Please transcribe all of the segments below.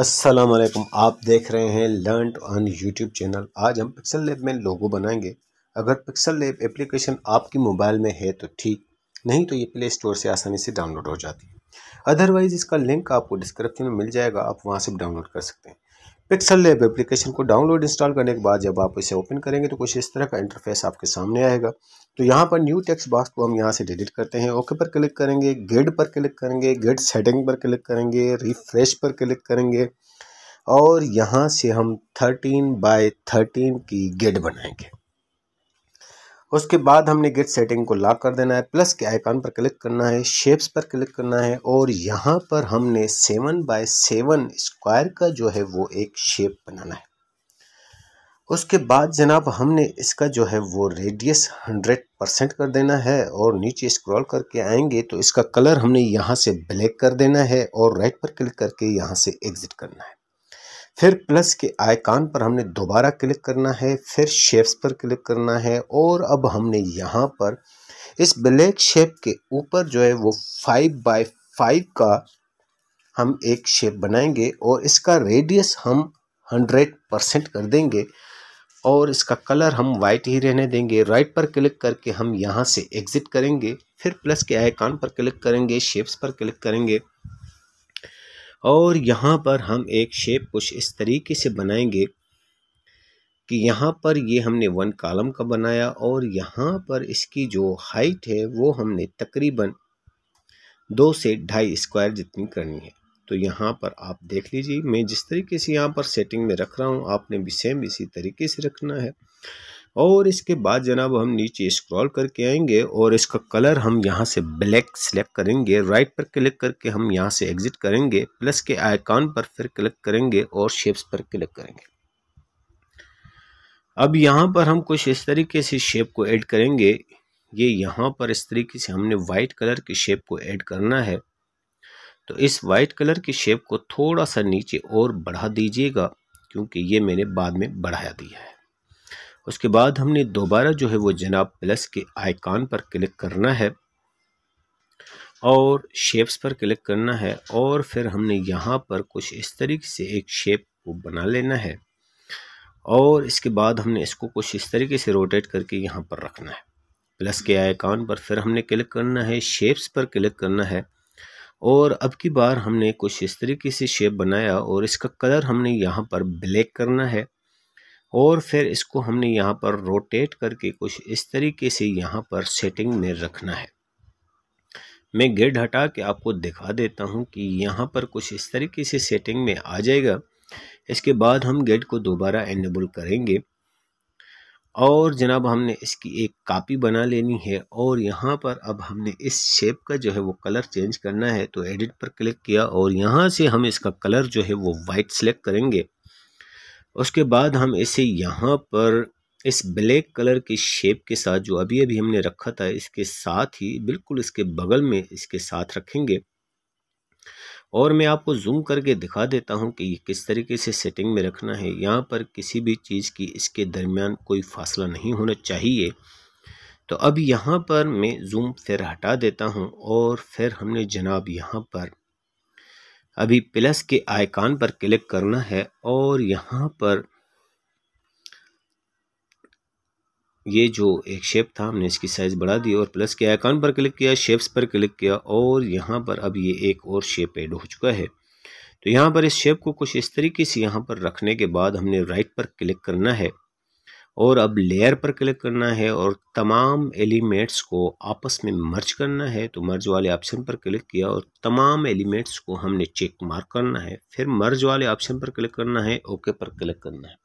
अस्सलाम वालेकुम आप देख रहे हैं लर्न ऑन यूट्यूब चैनल आज हम पिक्सल लेब में लोगो बनाएंगे अगर पिक्सल लेब एप्लीकेशन आपकी मोबाइल में है तो ठीक नहीं तो ये प्ले स्टोर से आसानी से डाउनलोड हो जाती है अदरवाइज़ इसका लिंक आपको डिस्क्रिप्शन में मिल जाएगा आप वहाँ से डाउनलोड कर सकते हैं पिक्सल लैब एप्लीकेशन को डाउनलोड इंस्टॉल करने के बाद जब आप इसे ओपन करेंगे तो कुछ इस तरह का इंटरफेस आपके सामने आएगा तो यहाँ पर न्यू टेक्स्ट बॉक्स को हम यहाँ से डिलीट करते हैं ओके पर क्लिक करेंगे गेड पर क्लिक करेंगे गेट सेटिंग पर क्लिक करेंगे रिफ्रेश पर क्लिक करेंगे और यहाँ से हम थर्टीन बाय थर्टीन की गेट बनाएंगे उसके बाद हमने गेट सेटिंग को लॉक कर देना है प्लस के आइकन पर क्लिक करना है शेप्स पर क्लिक करना है और यहाँ पर हमने सेवन बाय सेवन स्क्वायर का जो है वो एक शेप बनाना है उसके बाद जनाब हमने इसका जो है वो रेडियस हंड्रेड परसेंट कर देना है और नीचे स्क्रॉल करके आएंगे तो इसका कलर हमने यहाँ से ब्लैक कर देना है और राइट पर क्लिक करके यहाँ से एग्ज़िट करना है फिर प्लस के आइकान पर हमने दोबारा क्लिक करना है फिर शेप्स पर क्लिक करना है और अब हमने यहाँ पर इस ब्लैक शेप के ऊपर जो है वो फाइव बाई फाइव का हम एक शेप बनाएंगे और इसका रेडियस हम हंड्रेड परसेंट कर देंगे और इसका कलर हम वाइट ही रहने देंगे राइट पर क्लिक करके हम यहाँ से एग्ज़िट करेंगे फिर प्लस के आइकान पर क्लिक करेंगे शेप्स पर क्लिक करेंगे और यहाँ पर हम एक शेप कुछ इस तरीके से बनाएंगे कि यहाँ पर ये हमने वन कॉलम का बनाया और यहाँ पर इसकी जो हाइट है वो हमने तकरीबन दो से ढाई स्क्वायर जितनी करनी है तो यहाँ पर आप देख लीजिए मैं जिस तरीके से यहाँ पर सेटिंग में रख रहा हूँ आपने भी सेम इसी तरीके से रखना है और इसके बाद जनाब हम नीचे स्क्रॉल करके आएंगे और इसका कलर हम यहाँ से ब्लैक सेलेक्ट करेंगे राइट पर क्लिक करके हम यहाँ से एग्ज़िट करेंगे प्लस के आइकॉन पर फिर क्लिक करेंगे और शेप्स पर क्लिक करेंगे अब यहाँ पर हम कुछ इस तरीके से शेप को ऐड करेंगे ये यहाँ पर इस तरीके से हमने वाइट कलर की शेप को ऐड करना है तो इस वाइट कलर की शेप को थोड़ा सा नीचे और बढ़ा दीजिएगा क्योंकि ये मैंने बाद में बढ़ाया दिया है उसके बाद हमने दोबारा जो है वो जनाब प्लस के आइकान पर क्लिक करना है और शेप्स पर क्लिक करना है और फिर हमने यहाँ पर कुछ इस तरीके से एक शेप को बना लेना है और इसके बाद हमने इसको कुछ इस तरीके से रोटेट करके यहाँ पर रखना है प्लस के आइकान पर फिर हमने क्लिक करना है शेप्स पर क्लिक करना है और अब की बार हमने कुछ इस तरीके से शेप बनाया और इसका कलर हमने यहाँ पर ब्लैक करना है और फिर इसको हमने यहाँ पर रोटेट करके कुछ इस तरीके से यहाँ पर सेटिंग में रखना है मैं गेट हटा के आपको दिखा देता हूँ कि यहाँ पर कुछ इस तरीके से सेटिंग में आ जाएगा इसके बाद हम गेट को दोबारा एनेबल करेंगे और जनाब हमने इसकी एक कापी बना लेनी है और यहाँ पर अब हमने इस शेप का जो है वो कलर चेंज करना है तो एडिट पर क्लिक किया और यहाँ से हम इसका कलर जो है वो वाइट सेलेक्ट करेंगे उसके बाद हम इसे यहाँ पर इस ब्लैक कलर के शेप के साथ जो अभी अभी हमने रखा था इसके साथ ही बिल्कुल इसके बगल में इसके साथ रखेंगे और मैं आपको जूम करके दिखा देता हूँ कि ये किस तरीके से सेटिंग में रखना है यहाँ पर किसी भी चीज़ की इसके दरमियान कोई फासला नहीं होना चाहिए तो अब यहाँ पर मैं जूम फिर हटा देता हूँ और फिर हमने जनाब यहाँ पर अभी प्लस के आइकान पर क्लिक करना है और यहाँ पर ये जो एक शेप था हमने इसकी साइज़ बढ़ा दी और प्लस के आइकान पर क्लिक किया शेप्स पर क्लिक किया और यहाँ पर अब ये एक और शेप ऐड हो चुका है तो यहाँ पर इस शेप को कुछ इस तरीके से यहाँ पर रखने के बाद हमने राइट पर क्लिक करना है और अब लेयर पर क्लिक करना है और तमाम एलिमेंट्स को आपस में मर्ज करना है तो मर्ज वाले ऑप्शन पर क्लिक किया और तमाम एलिमेंट्स को हमने चेक मार्क करना है फिर मर्ज वाले ऑप्शन पर क्लिक करना है ओके पर क्लिक करना है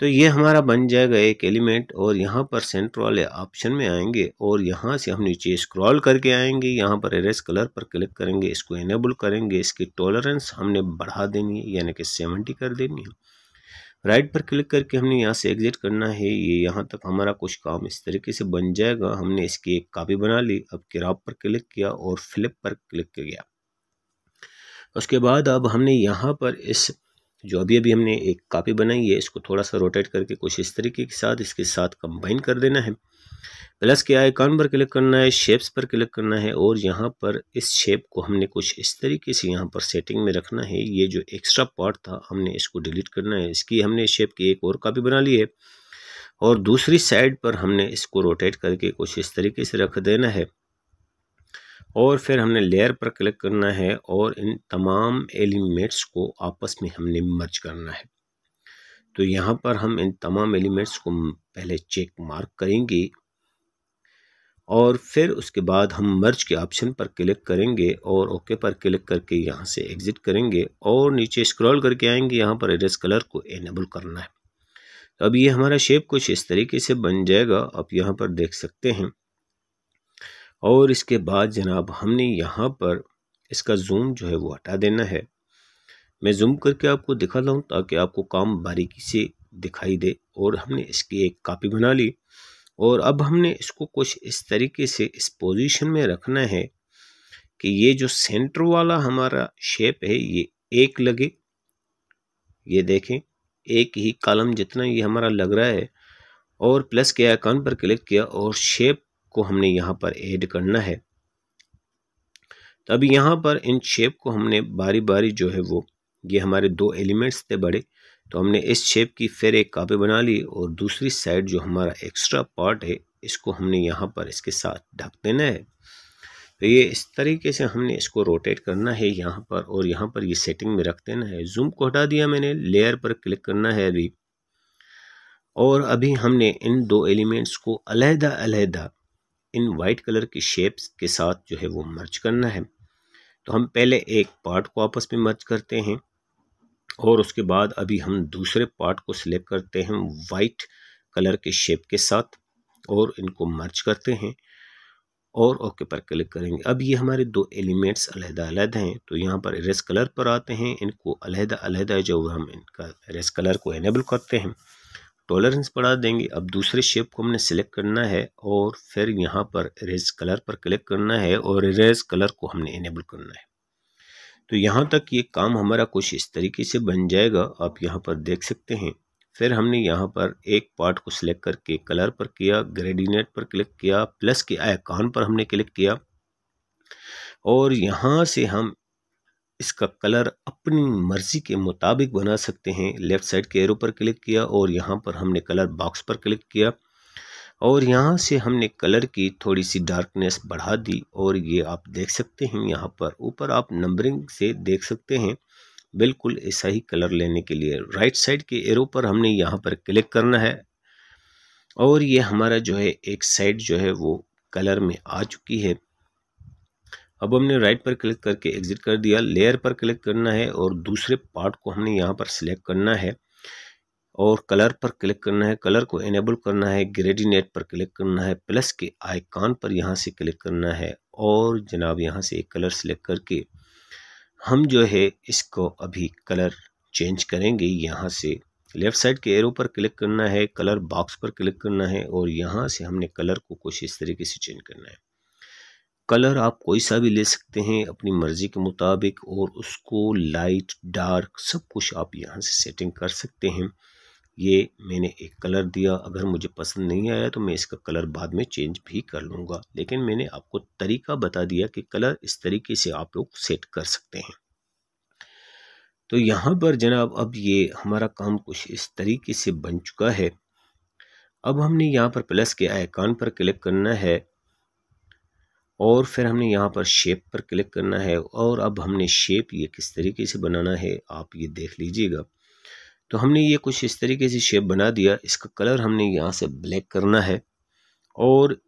तो ये हमारा बन जाएगा एक एलिमेंट और यहाँ पर सेंटर वाले ऑप्शन में आएंगे और यहाँ से हम नीचे स्क्रॉल करके आएंगे यहाँ पर एरेस कलर पर क्लिक करेंगे इसको इनेबल करेंगे इसकी टॉलरेंस हमने बढ़ा देनी है यानी कि सेवेंटी कर देनी है राइट पर क्लिक करके हमने यहाँ से एग्जिट करना है ये यहाँ तक हमारा कुछ काम इस तरीके से बन जाएगा हमने इसकी एक कापी बना ली अब किराब पर क्लिक किया और फ्लिप पर क्लिक किया उसके बाद अब हमने यहाँ पर इस जो अभी अभी हमने एक कापी बनाई है इसको थोड़ा सा रोटेट करके कुछ इस तरीके के साथ इसके साथ कंबाइन कर देना है प्लस के आइकॉन पर क्लिक करना है शेप्स पर क्लिक करना है और यहाँ पर इस शेप को हमने कुछ इस तरीके से यहाँ पर सेटिंग में रखना है ये जो एक्स्ट्रा पार्ट था हमने इसको डिलीट करना है इसकी हमने शेप की एक और कापी बना ली है और दूसरी साइड पर हमने इसको रोटेट करके कुछ इस तरीके से रख देना है और फिर हमने लेयर पर क्लिक करना है और इन तमाम एलिमेंट्स को आपस में हमने मर्ज करना है तो यहाँ पर हम इन तमाम एलिमेंट्स को पहले चेक मार्क करेंगे और फिर उसके बाद हम मर्ज के ऑप्शन पर क्लिक करेंगे और ओके पर क्लिक करके यहाँ से एग्ज़िट करेंगे और नीचे स्क्रॉल करके आएंगे यहाँ पर एड्रेस कलर को एनेबल करना है तो अब ये हमारा शेप कुछ इस तरीके से बन जाएगा आप यहाँ पर देख सकते हैं और इसके बाद जनाब हमने यहाँ पर इसका जूम जो है वो हटा देना है मैं जूम करके आपको दिखाता हूँ ताकि आपको काम बारीकी से दिखाई दे और हमने इसकी एक कापी बना ली और अब हमने इसको कुछ इस तरीके से इस पोजीशन में रखना है कि ये जो सेंटर वाला हमारा शेप है ये एक लगे ये देखें एक ही कॉलम जितना ये हमारा लग रहा है और प्लस के आइकन पर क्लिक किया और शेप को हमने यहाँ पर ऐड करना है तो अभी यहाँ पर इन शेप को हमने बारी बारी जो है वो ये हमारे दो एलिमेंट्स थे बड़े तो हमने इस शेप की फिर एक कापी बना ली और दूसरी साइड जो हमारा एक्स्ट्रा पार्ट है इसको हमने यहाँ पर इसके साथ ढक देना है तो ये इस तरीके से हमने इसको रोटेट करना है यहाँ पर और यहाँ पर ये सेटिंग में रख देना है जूम को हटा दिया मैंने लेयर पर क्लिक करना है अभी और अभी हमने इन दो एलिमेंट्स को अलहदा अलहदा इन वाइट कलर की शेप्स के साथ जो है वो मर्च करना है तो हम पहले एक पार्ट को आपस में मर्च करते हैं और उसके बाद अभी हम दूसरे पार्ट को सिलेक्ट करते हैं वाइट कलर के शेप के साथ और इनको मर्च करते हैं और ओके पर क्लिक करेंगे अब ये हमारे दो एलिमेंट्स अलहदा अलहदा हैं तो यहाँ पर रेस कलर पर आते हैं इनको अलहदा अलहदा जो हम इनका रेस कलर को इनेबल करते हैं टॉलरेंस बढ़ा देंगे अब दूसरे शेप को हमने सिलेक्ट करना है और फिर यहाँ पर रेस कलर पर क्लिक करना है और रेस कलर को हमने इनेबल करना है तो यहाँ तक ये काम हमारा कुछ इस तरीके से बन जाएगा आप यहाँ पर देख सकते हैं फिर हमने यहाँ पर एक पार्ट को सिलेक्ट करके कलर पर किया ग्रेडिनेट पर क्लिक किया प्लस के आइकॉन पर हमने क्लिक किया और यहाँ से हम इसका कलर अपनी मर्जी के मुताबिक बना सकते हैं लेफ़्ट साइड के एरो पर क्लिक किया और यहाँ पर हमने कलर बॉक्स पर क्लिक किया और यहाँ से हमने कलर की थोड़ी सी डार्कनेस बढ़ा दी और ये आप देख सकते हैं यहाँ पर ऊपर आप नंबरिंग से देख सकते हैं बिल्कुल ऐसा ही कलर लेने के लिए राइट साइड के एरो पर हमने यहाँ पर क्लिक करना है और ये हमारा जो है एक साइड जो है वो कलर में आ चुकी है अब हमने राइट पर क्लिक करके एग्ज़िट कर दिया लेयर पर क्लिक करना है और दूसरे पार्ट को हमने यहाँ पर सिलेक्ट करना है और कलर पर क्लिक करना है कलर को इनेबल करना है ग्रेडिनेट पर क्लिक करना है प्लस के आइकॉन पर यहाँ से क्लिक करना है और जनाब यहाँ से एक कलर सेलेक्ट करके हम जो है इसको अभी कलर चेंज करेंगे यहाँ से लेफ़्ट साइड के एरो पर क्लिक करना है कलर बॉक्स पर क्लिक करना है और यहाँ से हमने कलर को कुछ इस तरीके से चेंज करना है कलर आप कोई सा भी ले सकते हैं अपनी मर्ज़ी के मुताबिक और उसको लाइट डार्क सब कुछ आप यहाँ से सेटिंग कर सकते हैं ये मैंने एक कलर दिया अगर मुझे पसंद नहीं आया तो मैं इसका कलर बाद में चेंज भी कर लूँगा लेकिन मैंने आपको तरीका बता दिया कि कलर इस तरीके से आप लोग सेट कर सकते हैं तो यहाँ पर जनाब अब ये हमारा काम कुछ इस तरीके से बन चुका है अब हमने यहाँ पर प्लस के आइकान पर क्लिक करना है और फिर हमने यहाँ पर शेप पर क्लिक करना है और अब हमने शेप ये किस तरीके से बनाना है आप ये देख लीजिएगा तो हमने ये कुछ इस तरीके से शेप बना दिया इसका कलर हमने यहाँ से ब्लैक करना है और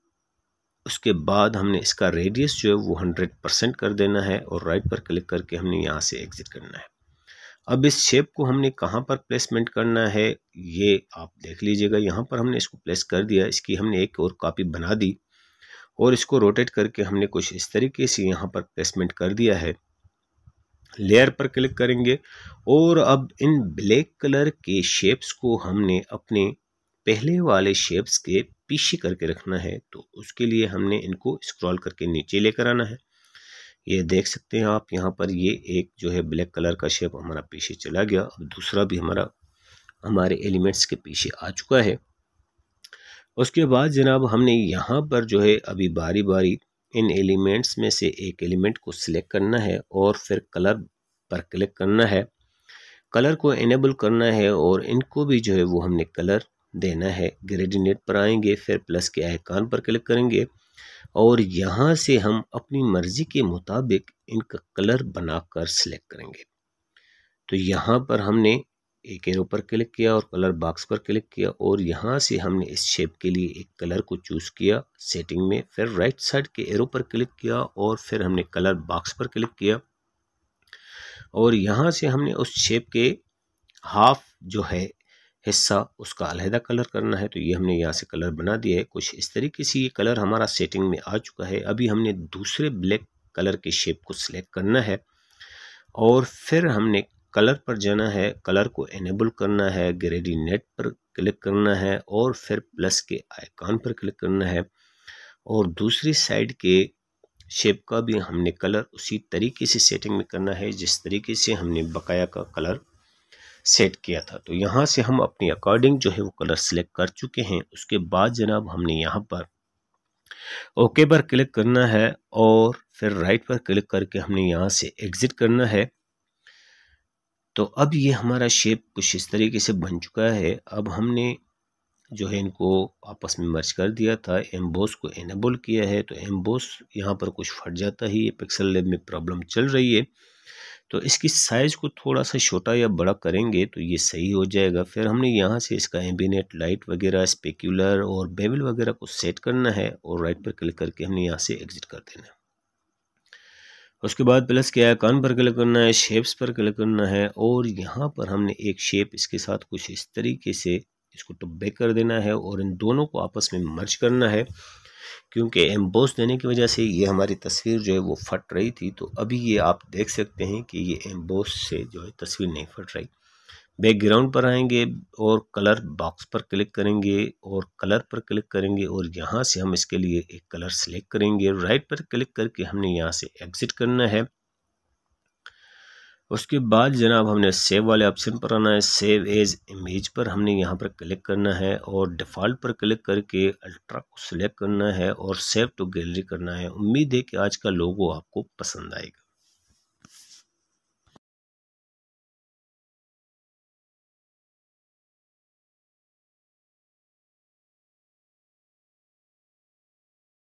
उसके बाद हमने इसका रेडियस जो है वो हंड्रेड परसेंट कर देना है और राइट पर क्लिक करके हमने यहाँ से एग्ज़िट करना है अब इस शेप को हमने कहाँ पर प्लेसमेंट करना है ये आप देख लीजिएगा यहाँ पर हमने इसको प्लेस कर दिया इसकी हमने एक और कॉपी बना दी और इसको रोटेट करके हमने कुछ इस तरीके से यहाँ पर प्लेसमेंट कर दिया है लेयर पर क्लिक करेंगे और अब इन ब्लैक कलर के शेप्स को हमने अपने पहले वाले शेप्स के पीछे करके रखना है तो उसके लिए हमने इनको स्क्रॉल करके नीचे लेकर आना है ये देख सकते हैं आप यहाँ पर ये एक जो है ब्लैक कलर का शेप हमारा पीछे चला गया अब दूसरा भी हमारा हमारे एलिमेंट्स के पीछे आ चुका है उसके बाद जनाब हमने यहाँ पर जो है अभी बारी बारी इन एलिमेंट्स में से एक एलिमेंट को सिलेक्ट करना है और फिर कलर पर क्लिक करना है कलर को इनेबल करना है और इनको भी जो है वो हमने कलर देना है ग्रेडिनेट पर आएंगे फिर प्लस के आइकान पर क्लिक करेंगे और यहाँ से हम अपनी मर्ज़ी के मुताबिक इनका कलर बनाकर सिलेक्ट करेंगे तो यहाँ पर हमने एक एरो पर क्लिक किया और कलर बॉक्स पर क्लिक किया और यहाँ से हमने इस शेप के लिए एक कलर को चूज़ किया सेटिंग में फिर राइट साइड के एरो पर क्लिक किया और फिर हमने कलर बॉक्स पर क्लिक किया और यहाँ से हमने उस शेप के हाफ जो है हिस्सा उसका अलहदा कलर करना है तो ये हमने यहाँ से कलर बना दिया है कुछ इस तरीके से ये कलर हमारा सेटिंग में आ चुका है अभी हमने दूसरे ब्लैक कलर के शेप को सिलेक्ट करना है और फिर हमने कलर पर जाना है कलर को इनेबल करना है ग्रेडी नेट पर क्लिक करना है और फिर प्लस के आइकॉन पर क्लिक करना है और दूसरी साइड के शेप का भी हमने कलर उसी तरीके से सेटिंग में करना है जिस तरीके से हमने बकाया का कलर सेट किया था तो यहाँ से हम अपने अकॉर्डिंग जो है वो कलर सेलेक्ट कर चुके हैं उसके बाद जनाब हमने यहाँ पर ओके पर क्लिक करना है और फिर राइट पर क्लिक करके हमने यहाँ से एग्ज़िट करना है तो अब ये हमारा शेप कुछ इस तरीके से बन चुका है अब हमने जो है इनको आपस में मर्ज कर दिया था एम्बोस को एनेबल किया है तो एम्बोस यहाँ पर कुछ फट जाता ही ये पिक्सल लेब में प्रॉब्लम चल रही है तो इसकी साइज़ को थोड़ा सा छोटा या बड़ा करेंगे तो ये सही हो जाएगा फिर हमने यहाँ से इसका एम्बिनेट लाइट वगैरह स्पेक्यूलर और बेबल वगैरह को सेट करना है और राइट पर क्लिक करके हमने यहाँ से एग्ज़िट कर देना है उसके बाद प्लस के आयकान कान पर क्लिक करना है शेप्स पर क्लिक करना है और यहाँ पर हमने एक शेप इसके साथ कुछ इस तरीके से इसको टब्बे कर देना है और इन दोनों को आपस में मर्ज करना है क्योंकि एम्बोस देने की वजह से ये हमारी तस्वीर जो है वो फट रही थी तो अभी ये आप देख सकते हैं कि ये एम्बोस से जो है तस्वीर नहीं फट रही बैकग्राउंड पर आएंगे और कलर बॉक्स पर क्लिक करेंगे और कलर पर क्लिक करेंगे और यहाँ से हम इसके लिए एक कलर सेलेक्ट करेंगे राइट पर क्लिक करके हमने यहाँ से एग्जिट करना है उसके बाद जनाब हमने सेव वाले ऑप्शन पर आना है सेव एज इमेज पर हमने यहाँ पर क्लिक करना है और डिफ़ॉल्ट पर क्लिक करके अल्ट्रा को सिलेक्ट करना है और सेव टू गैलरी करना है उम्मीद है कि आज का लोगो आपको पसंद आएगा